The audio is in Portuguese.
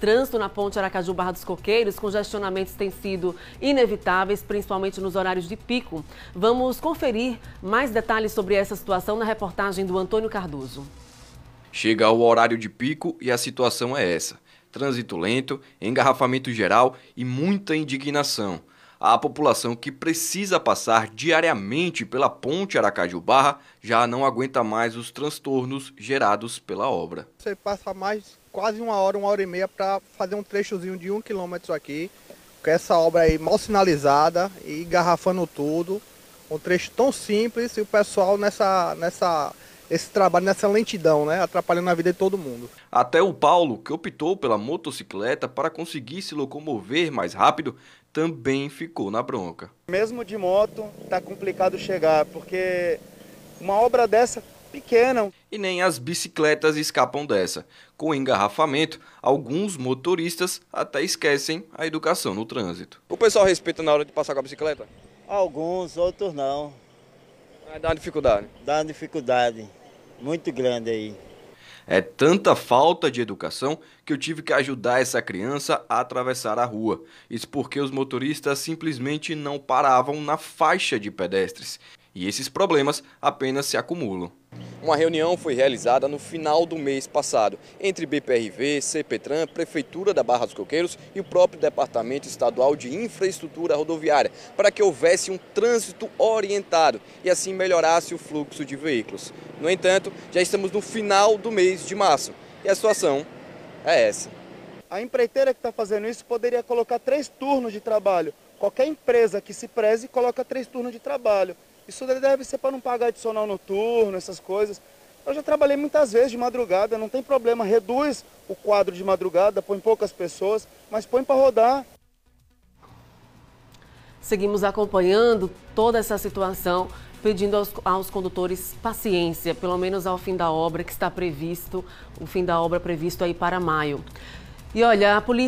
Trânsito na ponte Aracaju Barra dos Coqueiros, congestionamentos têm sido inevitáveis, principalmente nos horários de pico. Vamos conferir mais detalhes sobre essa situação na reportagem do Antônio Cardoso. Chega o horário de pico e a situação é essa: trânsito lento, engarrafamento geral e muita indignação. A população que precisa passar diariamente pela ponte Aracaju-Barra já não aguenta mais os transtornos gerados pela obra. Você passa mais quase uma hora, uma hora e meia para fazer um trechozinho de um quilômetro aqui, com essa obra aí mal sinalizada e garrafando tudo. Um trecho tão simples e o pessoal nessa, nessa esse trabalho nessa lentidão, né? Atrapalhando a vida de todo mundo. Até o Paulo, que optou pela motocicleta para conseguir se locomover mais rápido, também ficou na bronca. Mesmo de moto, tá complicado chegar, porque uma obra dessa pequena. E nem as bicicletas escapam dessa. Com engarrafamento, alguns motoristas até esquecem a educação no trânsito. O pessoal respeita na hora de passar com a bicicleta? Alguns, outros não dá uma dificuldade. Dá uma dificuldade muito grande aí. É tanta falta de educação que eu tive que ajudar essa criança a atravessar a rua. Isso porque os motoristas simplesmente não paravam na faixa de pedestres. E esses problemas apenas se acumulam. Uma reunião foi realizada no final do mês passado entre BPRV, CPTRAN, Prefeitura da Barra dos Coqueiros e o próprio Departamento Estadual de Infraestrutura Rodoviária para que houvesse um trânsito orientado e assim melhorasse o fluxo de veículos. No entanto, já estamos no final do mês de março e a situação é essa. A empreiteira que está fazendo isso poderia colocar três turnos de trabalho. Qualquer empresa que se preze coloca três turnos de trabalho. Isso deve ser para não pagar adicional noturno, essas coisas. Eu já trabalhei muitas vezes de madrugada, não tem problema. Reduz o quadro de madrugada, põe poucas pessoas, mas põe para rodar. Seguimos acompanhando toda essa situação, pedindo aos, aos, condutores paciência, pelo menos ao fim da obra que está previsto, o fim da obra previsto aí para maio. E olha, a polícia.